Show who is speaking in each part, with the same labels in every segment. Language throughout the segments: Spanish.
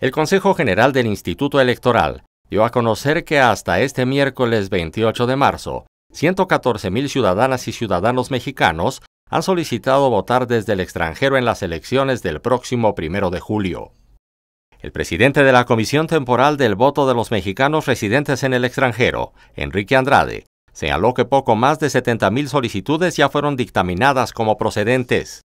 Speaker 1: El Consejo General del Instituto Electoral dio a conocer que hasta este miércoles 28 de marzo, mil ciudadanas y ciudadanos mexicanos han solicitado votar desde el extranjero en las elecciones del próximo primero de julio. El presidente de la Comisión Temporal del Voto de los Mexicanos Residentes en el Extranjero, Enrique Andrade, señaló que poco más de mil solicitudes ya fueron dictaminadas como procedentes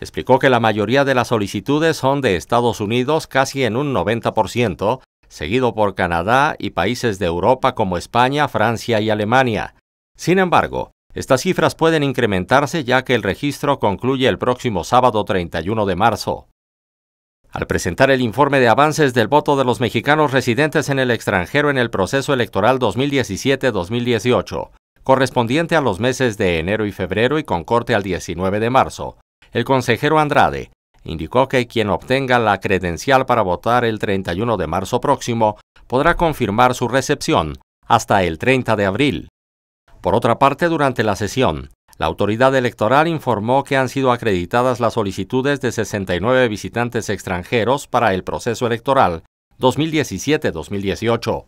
Speaker 1: explicó que la mayoría de las solicitudes son de Estados Unidos casi en un 90%, seguido por Canadá y países de Europa como España, Francia y Alemania. Sin embargo, estas cifras pueden incrementarse ya que el registro concluye el próximo sábado 31 de marzo. Al presentar el informe de avances del voto de los mexicanos residentes en el extranjero en el proceso electoral 2017-2018, correspondiente a los meses de enero y febrero y con corte al 19 de marzo, el consejero Andrade indicó que quien obtenga la credencial para votar el 31 de marzo próximo podrá confirmar su recepción hasta el 30 de abril. Por otra parte, durante la sesión, la autoridad electoral informó que han sido acreditadas las solicitudes de 69 visitantes extranjeros para el proceso electoral 2017-2018.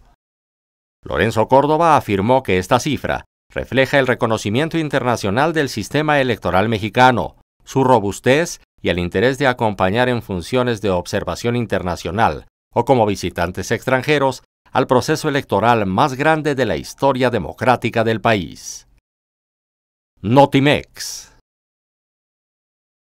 Speaker 1: Lorenzo Córdoba afirmó que esta cifra refleja el reconocimiento internacional del sistema electoral mexicano, su robustez y el interés de acompañar en funciones de observación internacional o como visitantes extranjeros al proceso electoral más grande de la historia democrática del país. Notimex